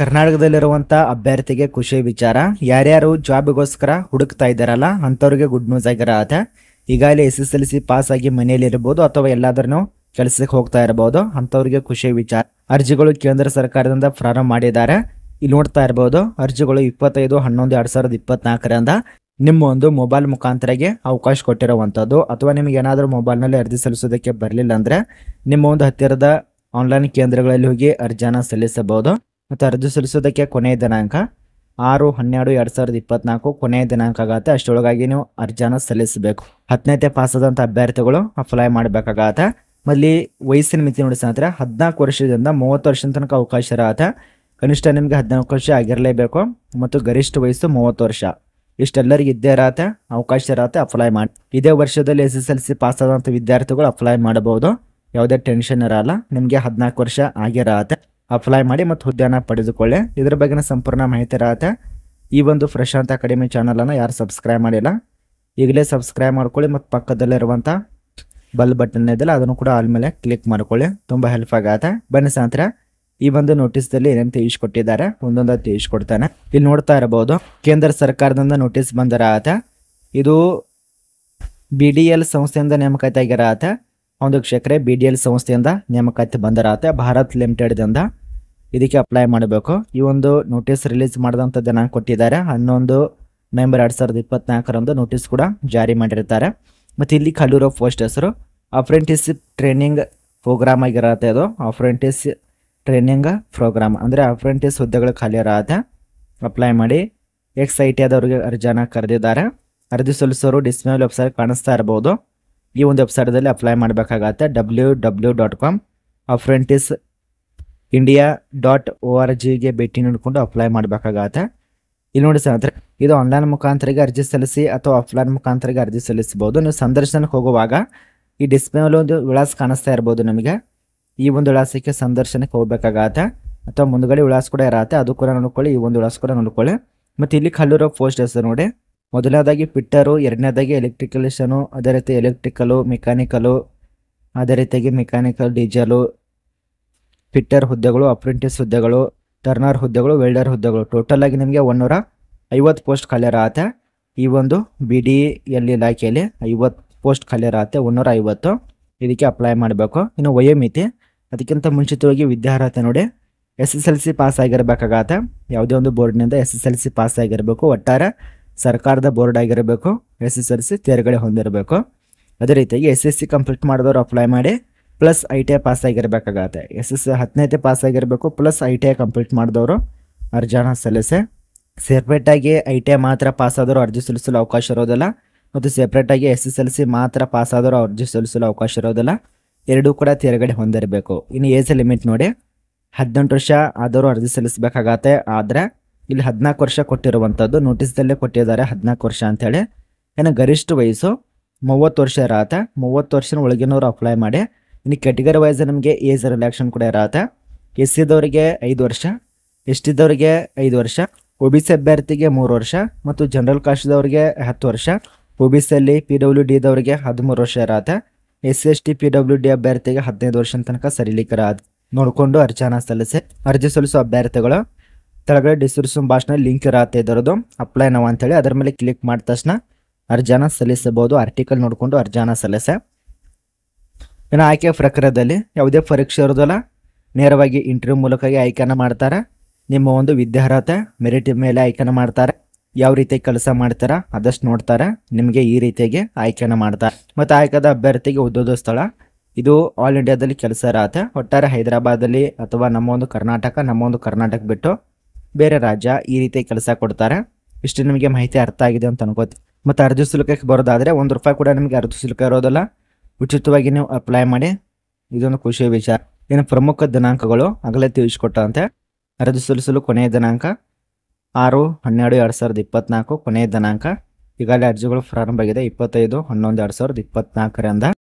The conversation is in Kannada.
ಕರ್ನಾಟಕದಲ್ಲಿರುವಂತ ಅಭ್ಯರ್ಥಿಗೆ ಖುಷಿ ವಿಚಾರ ಯಾರ್ಯಾರು ಜಾಬ್ಗೋಸ್ಕರ ಹುಡುಕ್ತಾ ಇದ್ದಾರಲ್ಲ ಅಂಥವ್ರಿಗೆ ಗುಡ್ ನ್ಯೂಸ್ ಅದ ಈಗಾಗಲೇ S S L C pass ಆಗಿ ಮನೆಯಲ್ಲಿ ಇರಬಹುದು ಅಥವಾ ಎಲ್ಲಾದ್ರೂ ಕೆಲಸಕ್ಕೆ ಹೋಗ್ತಾ ಇರಬಹುದು ಅಂಥವ್ರಿಗೆ ಖುಷಿ ವಿಚಾರ ಅರ್ಜಿಗಳು ಕೇಂದ್ರ ಸರ್ಕಾರದಿಂದ ಪ್ರಾರಂಭ ಮಾಡಿದ್ದಾರೆ ಇಲ್ಲಿ ನೋಡ್ತಾ ಇರಬಹುದು ಅರ್ಜಿಗಳು ಇಪ್ಪತ್ತೈದು ಹನ್ನೊಂದು ಎರಡ್ ಸಾವಿರದ ಇಪ್ಪತ್ನಾಲ್ಕರಿಂದ ನಿಮ್ಮ ಒಂದು ಮೊಬೈಲ್ ಮುಖಾಂತರಗೆ ಅವಕಾಶ ಕೊಟ್ಟಿರುವಂತದ್ದು ಅಥವಾ ನಿಮಗೆ ಏನಾದರೂ ಮೊಬೈಲ್ನಲ್ಲಿ ಅರ್ಜಿ ಸಲ್ಲಿಸೋದಕ್ಕೆ ಬರಲಿಲ್ಲ ಅಂದ್ರೆ ನಿಮ್ಮ ಒಂದು ಹತ್ತಿರದ ಆನ್ಲೈನ್ ಕೇಂದ್ರಗಳಲ್ಲಿ ಹೋಗಿ ಅರ್ಜಿಯನ್ನು ಸಲ್ಲಿಸಬಹುದು ಮತ್ತು ಅರ್ಜಿ ಸಲ್ಲಿಸೋದಕ್ಕೆ ಕೊನೆಯ ದಿನಾಂಕ ಆರು ಹನ್ನೆರಡು ಎರಡು ಸಾವಿರದ ಇಪ್ಪತ್ನಾಲ್ಕು ಕೊನೆಯ ದಿನಾಂಕ ಆಗತ್ತೆ ಅಷ್ಟರೊಳಗಾಗಿ ನೀವು ಅರ್ಜಿಯನ್ನು ಸಲ್ಲಿಸಬೇಕು ಹತ್ತನೇತೆ ಪಾಸಾದಂಥ ಅಭ್ಯರ್ಥಿಗಳು ಅಪ್ಲೈ ಮಾಡಬೇಕಾಗತ್ತೆ ಮಲ್ಲಿ ವಯಸ್ಸಿನ ಮಿತಿ ನೋಡಿ ಹದಿನಾಲ್ಕು ವರ್ಷದಿಂದ ಮೂವತ್ತು ವರ್ಷದ ತನಕ ಅವಕಾಶ ಇರತ್ತೆ ಕನಿಷ್ಠ ನಿಮಗೆ ಹದಿನಾಲ್ಕು ವರ್ಷ ಆಗಿರಲೇಬೇಕು ಮತ್ತು ಗರಿಷ್ಠ ವಯಸ್ಸು ಮೂವತ್ತು ವರ್ಷ ಇಷ್ಟೆಲ್ಲರಿಗೂ ಇದ್ದೇ ಇರತ್ತೆ ಅವಕಾಶ ಇರತ್ತೆ ಅಪ್ಲೈ ಮಾಡಿ ಇದೇ ವರ್ಷದಲ್ಲಿ S S L C pass ಆದಂಥ ವಿದ್ಯಾರ್ಥಿಗಳು ಅಪ್ಲೈ ಮಾಡಬಹುದು ಯಾವುದೇ ಟೆನ್ಷನ್ ಇರಲ್ಲ ನಿಮಗೆ ಹದಿನಾಲ್ಕು ವರ್ಷ ಆಗಿರತ್ತೆ ಅಪ್ಲೈ ಮಾಡಿ ಮತ್ತು ಹುದ್ದೆಯನ್ನು ಪಡೆದುಕೊಳ್ಳಿ ಇದರ ಬಗ್ಗೆನ ಸಂಪೂರ್ಣ ಮಾಹಿತಿ ಇರತ್ತೆ ಈ ಒಂದು ಅಂತ ಅಕಾಡೆಮಿ ಚಾನಲನ್ನು ಯಾರು ಸಬ್ಸ್ಕ್ರೈಬ್ ಮಾಡಿಲ್ಲ ಈಗಲೇ ಸಬ್ಸ್ಕ್ರೈಬ್ ಮಾಡ್ಕೊಳ್ಳಿ ಮತ್ತು ಪಕ್ಕದಲ್ಲಿರುವಂಥ ಬಲ್ ಬಟನ್ ಇದೆಯಲ್ಲ ಅದನ್ನು ಕೂಡ ಆಲ್ಮೇಲೆ ಕ್ಲಿಕ್ ಮಾಡ್ಕೊಳ್ಳಿ ತುಂಬ ಹೆಲ್ಪ್ ಆಗತ್ತೆ ಬನ್ನಿ ಸಾಂತರ ಈ ಒಂದು ನೋಟಿಸ್ದಲ್ಲಿ ಏನೇನು ಕೊಟ್ಟಿದ್ದಾರೆ ಒಂದೊಂದು ತಿಳಿಸ್ಕೊಡ್ತಾನೆ ಇಲ್ಲಿ ನೋಡ್ತಾ ಇರಬಹುದು ಕೇಂದ್ರ ಸರ್ಕಾರದಿಂದ ನೋಟಿಸ್ ಬಂದರ ಇದು ಬಿ ಡಿ ಎಲ್ ಸಂಸ್ಥೆಯಿಂದ ನೇಮಕಾತಿ ಆಗಿರ ಆತ ಒಂದು ಕ್ಷೇತ್ರ ಬಿ ಡಿ ಎಲ್ ಸಂಸ್ಥೆಯಿಂದ ನೇಮಕಾತಿ ಬಂದರ ಭಾರತ್ ಲಿಮಿಟೆಡ್ದಿಂದ ಇದಕ್ಕೆ ಅಪ್ಲೈ ಮಾಡಬೇಕು ಈ ಒಂದು ನೋಟಿಸ್ ರಿಲೀಸ್ ಮಾಡಿದಂಥ ದಿನಾಂಕ ಕೊಟ್ಟಿದ್ದಾರೆ ಹನ್ನೊಂದು ನವೆಂಬರ್ ಎರಡು ಸಾವಿರದ ಇಪ್ಪತ್ನಾಲ್ಕರಂದು ನೋಟಿಸ್ ಕೂಡ ಜಾರಿ ಮಾಡಿರ್ತಾರೆ ಮತ್ತು ಇಲ್ಲಿ ಖಾಲಿರೋ ಪೋಸ್ಟ್ ಹೆಸರು ಅಪ್ರೆಂಟಿಸ್ಶಿಪ್ ಟ್ರೈನಿಂಗ್ ಪ್ರೋಗ್ರಾಮ್ ಆಗಿರತ್ತೆ ಅದು ಅಪ್ರೆಂಟಿಸ್ ಟ್ರೈನಿಂಗ್ ಪ್ರೋಗ್ರಾಮ್ ಅಂದರೆ ಅಪ್ರೆಂಟಿಸ್ ಹುದ್ದೆಗಳು ಖಾಲಿ ಇರತ್ತೆ ಅಪ್ಲೈ ಮಾಡಿ ಎಕ್ಸ್ ಐ ಟಿ ಆದವ್ರಿಗೆ ಕರೆದಿದ್ದಾರೆ ಅರ್ಜಿ ಸಲ್ಲಿಸೋರು ಡಿಸ್ಮೇಲ್ ವೆಬ್ಸೈಟ್ ಕಾಣಿಸ್ತಾ ಇರ್ಬೋದು ಈ ಒಂದು ವೆಬ್ಸೈಟಲ್ಲಿ ಅಪ್ಲೈ ಮಾಡಬೇಕಾಗತ್ತೆ W W dot com apprentice India dot O R ಜಿಗೆ ಭೇಟಿ ನೀಡಿಕೊಂಡು ಅಪ್ಲೈ ಮಾಡಬೇಕಾಗತ್ತೆ ಇಲ್ಲಿ ನೋಡಿ ಸರ್ ಇದು ಆನ್ಲೈನ್ ಮುಖಾಂತರಿಗೆ ಅರ್ಜಿ ಸಲ್ಲಿಸಿ ಅಥವಾ ಆಫ್ಲೈನ್ ಮುಖಾಂತರಿಗೆ ಅರ್ಜಿ ಸಲ್ಲಿಸಬಹುದು ನೀವು ಸಂದರ್ಶನಕ್ಕೆ ಹೋಗುವಾಗ ಈ ಡಿಸ್ಪ್ಲೇನಲ್ಲಿ ಒಂದು ವಿಳಾಸ ಕಾಣಿಸ್ತಾ ಇರ್ಬೋದು ನಮಗೆ ಈ ಒಂದು ವಿಳಾಸಕ್ಕೆ ಸಂದರ್ಶನಕ್ಕೆ ಹೋಗ್ಬೇಕಾಗತ್ತೆ ಅಥವಾ ಮುಂದ್ಗಡೆ ವಿಳಾಸ ಕೂಡ ಇರತ್ತೆ ಅದು ಕೂಡ ನೋಡ್ಕೊಳ್ಳಿ ಈ ಒಂದು ವಿಳಾಸ ಕೂಡ ನೋಡ್ಕೊಳ್ಳಿ ಮತ್ತು ಇಲ್ಲಿ ಕಲ್ಲಿರೋ ಪೋಸ್ಟ್ ಹೆಸರು ನೋಡಿ ಮೊದಲನೇದಾಗಿ ಫಿಟ್ಟರು ಎರಡನೇದಾಗಿ ಎಲೆಕ್ಟ್ರಿಕಲಿಷನು ಅದೇ ರೀತಿ ಎಲೆಕ್ಟ್ರಿಕಲು ಮೆಕ್ಯಾನಿಕಲು ಅದೇ ರೀತಿಯಾಗಿ ಮೆಕ್ಯಾನಿಕಲ್ ಡೀಸಲು ಫಿಟ್ಟರ್ ಹುದ್ದೆಗಳು ಅಪ್ರೆಂಟಿಸ್ ಹುದ್ದೆಗಳು ಟರ್ನರ್ ಹುದ್ದೆಗಳು ವೆಲ್ಡರ್ ಹುದ್ದೆಗಳು ಟೋಟಲ್ ಆಗಿ ನಿಮಗೆ ಒನ್ನೂರ ಐವತ್ತು ಪೋಸ್ಟ್ ಖಾಲಿರಾಗತ್ತೆ ಈ ಒಂದು ಬಿ ಡಿ ಎಲ್ ಇಲಾಖೆಯಲ್ಲಿ ಐವತ್ತು ಪೋಸ್ಟ್ ಖಾಲಿರಾಗತ್ತೆ ಒನ್ನೂರ ಐವತ್ತು ಇದಕ್ಕೆ ಅಪ್ಲೈ ಮಾಡಬೇಕು ಇನ್ನು ವಯೋಮಿತಿ ಅದಕ್ಕಿಂತ ಮುಂಚಿತವಾಗಿ ವಿದ್ಯಾರ್ಹತೆ ನೋಡಿ S S L C pass ಆಗಿರಬೇಕಾಗತ್ತೆ ಯಾವುದೇ ಒಂದು ಬೋರ್ಡ್ನಿಂದ S S L C pass ಆಗಿರಬೇಕು ಒಟ್ಟಾರೆ ಸರ್ಕಾರದ ಬೋರ್ಡ್ ಆಗಿರಬೇಕು ಎಸ್ ಎಸ್ ಎಲ್ ಸಿ ತೇರ್ಗಡೆ ಹೊಂದಿರಬೇಕು ಅದೇ ರೀತಿಯಾಗಿ ಎಸ್ ಎಸ್ ಸಿ ಕಂಪ್ಲೀಟ್ ಮಾಡಿದವರು ಅಪ್ಲೈ ಮಾಡಿ plus I T I pass ಆಗಿರಬೇಕಾಗತ್ತೆ ಎಸ್ ಎಸ್ ಹತ್ತನೇ ಪಾಸ್ ಆಗಿರಬೇಕು plus I T I complete ಮಾಡಿದವರು ಅರ್ಜನ ಸಲ್ಲಿಸೆ ಸೆಪ್ರೇಟಾಗಿ ಐ ಟಿ ಐ ಮಾತ್ರ ಪಾಸ್ ಆದರೂ ಅರ್ಜಿ ಸಲ್ಲಿಸಲು ಅವಕಾಶ ಇರೋದಿಲ್ಲ ಮತ್ತು ಸೆಪ್ರೇಟಾಗಿ ಎಸ್ ಎಸ್ ಎಲ್ ಸಿ ಮಾತ್ರ ಪಾಸ್ ಆದರೂ ಅರ್ಜಿ ಸಲ್ಲಿಸಲು ಅವಕಾಶ ಇರೋದಿಲ್ಲ ಎರಡೂ ಕೂಡ ತಿರುಗಡೆ ಹೊಂದಿರಬೇಕು ಇನ್ನು ಏಜ್ ಲಿಮಿಟ್ ನೋಡಿ ಹದಿನೆಂಟು ವರ್ಷ ಆದರೂ ಅರ್ಜಿ ಸಲ್ಲಿಸಬೇಕಾಗತ್ತೆ ಆದರೆ ಇಲ್ಲಿ ಹದಿನಾಲ್ಕು ವರ್ಷ ಕೊಟ್ಟಿರುವಂಥದ್ದು ನೋಟಿಸ್ದಲ್ಲೇ ಕೊಟ್ಟಿದ್ದಾರೆ ಹದಿನಾಲ್ಕು ವರ್ಷ ಅಂಥೇಳಿ ಏನೋ ಗರಿಷ್ಠ ವಯಸ್ಸು ಮೂವತ್ತು ವರ್ಷ ಇರತ್ತೆ ಮೂವತ್ತು ವರ್ಷ ಒಳಗಿನವರು ಅಪ್ಲೈ ಮಾಡಿ ಇನ್ನು ಕೆಟಗರಿ ವೈಸ್ ನಮಗೆ ಏಜ್ ರಿಲ್ಯಾಕ್ಷನ್ ಕೂಡ ಇರತ್ತೆ ಎಸ್ ಸಿದವರಿಗೆ ಐದು ವರ್ಷ ಎಸ್ ಟಿದವರಿಗೆ ಐದು ವರ್ಷ ಒ ಬಿ ಸಿ ಅಭ್ಯರ್ಥಿಗೆ ಮೂರು ವರ್ಷ ಮತ್ತು ಜನರಲ್ ಕಾಸ್ಟ್ದವ್ರಿಗೆ ಹತ್ತು ವರ್ಷ ಒ ಬಿ ಸಿಯಲ್ಲಿ ಪಿ ಡಬ್ಲ್ಯೂ ಡಿದವರಿಗೆ ಹದಿಮೂರು ವರ್ಷ ಇರತ್ತೆ S S T P W D ಅಭ್ಯರ್ಥಿಗೆ ಹದಿನೈದು ವರ್ಷ ತನಕ ಸರಿಲಿಕ್ಕರ ನೋಡಿಕೊಂಡು ಅರ್ಜಾನ ಸಲ್ಲಿಸಿ ಅರ್ಜಿ ಸಲ್ಲಿಸೋ ಅಭ್ಯರ್ಥಿಗಳು ಕೆಳಗಡೆ ಡಿಸ್ಕ್ರಿಪ್ಷನ್ ಭಾಷಣ ಲಿಂಕ್ ಇರತ್ತೆ ಇದರದು ಅಪ್ಲೈ ನಾವು ಅಂತೇಳಿ ಅದರ ಮೇಲೆ ಕ್ಲಿಕ್ ಮಾಡಿದ ತಕ್ಷಣ ಅರ್ಜಾನ ಸಲ್ಲಿಸಬಹುದು ಆರ್ಟಿಕಲ್ ನೋಡಿಕೊಂಡು ಅರ್ಜಾನ ಸಲ್ಲಿಸೆ ಇನ್ನು ಆಯ್ಕೆ ಪ್ರಕ್ರಿಯೆಯಲ್ಲಿ ಯಾವುದೇ ಪರೀಕ್ಷೆ ಇರೋದಲ್ಲ ನೇರವಾಗಿ ಇಂಟರ್ವ್ಯೂ ಮೂಲಕವಾಗಿ ಆಯ್ಕೆಯನ್ನು ಮಾಡ್ತಾರೆ ನಿಮ್ಮ ಒಂದು ವಿದ್ಯಾರ್ಹತೆ ಮೆರಿಟ್ ಮೇಲೆ ಆಯ್ಕೆಯನ್ನು ಮಾಡ್ತಾರೆ ಯಾವ ರೀತಿ ಕೆಲಸ ಮಾಡ್ತಾರ ಅದಷ್ಟು ನೋಡ್ತಾರೆ ನಿಮಗೆ ಈ ರೀತಿಯಾಗಿ ಆಯ್ಕೆಯನ್ನು ಮಾಡ್ತಾರೆ ಮತ್ತು ಆಯ್ಕೆದ ಅಭ್ಯರ್ಥಿಗೆ ಉದ್ದೋದ ಸ್ಥಳ ಇದು ಆಲ್ ಇಂಡಿಯಾದಲ್ಲಿ ಕೆಲಸ ಇರತ್ತೆ ಒಟ್ಟಾರೆ ಹೈದರಾಬಾದಲ್ಲಿ ಅಥವಾ ನಮ್ಮ ಒಂದು ಕರ್ನಾಟಕ ನಮ್ಮ ಒಂದು ಕರ್ನಾಟಕ ಬಿಟ್ಟು ಬೇರೆ ರಾಜ್ಯ ಈ ರೀತಿ ಕೆಲಸ ಕೊಡ್ತಾರೆ ಇಷ್ಟು ನಿಮಗೆ ಮಾಹಿತಿ ಅರ್ಥ ಆಗಿದೆ ಅಂತ ಅನ್ಕೋತಿ ಮತ್ತು ಅರ್ಜಿ ಶುಲ್ಕಕ್ಕೆ ಬರೋದಾದರೆ ಒಂದು ರೂಪಾಯಿ ಕೂಡ ನಿಮಗೆ ಅರ್ಜಿ ಶುಲ್ಕ ಇರೋದಿಲ್ಲ ಉಚಿತವಾಗಿ ನೀವು ಅಪ್ಲೈ ಮಾಡಿ ಇದೊಂದು ಖುಷಿಯ ವಿಚಾರ ಇನ್ನು ಪ್ರಮುಖ ದಿನಾಂಕಗಳು ಆಗಲೇ ತಿಳಿಸಿಕೊಟ್ಟಂತೆ ಅರ್ಜಿ ಸಲ್ಲಿಸಲು ಕೊನೆಯ ದಿನಾಂಕ ಆರು ಹನ್ನೆರಡು ಎರಡು ಸಾವಿರದ ಇಪ್ಪತ್ನಾಲ್ಕು ಕೊನೆಯ ದಿನಾಂಕ ಈಗಾಗಲೇ ಅರ್ಜಿಗಳು ಪ್ರಾರಂಭ ಆಗಿದೆ ಇಪ್ಪತ್ತೈದು ಹನ್ನೊಂದು ಎರಡು ಸಾವಿರದ ಇಪ್ಪತ್ನಾಲ್ಕರಿಂದ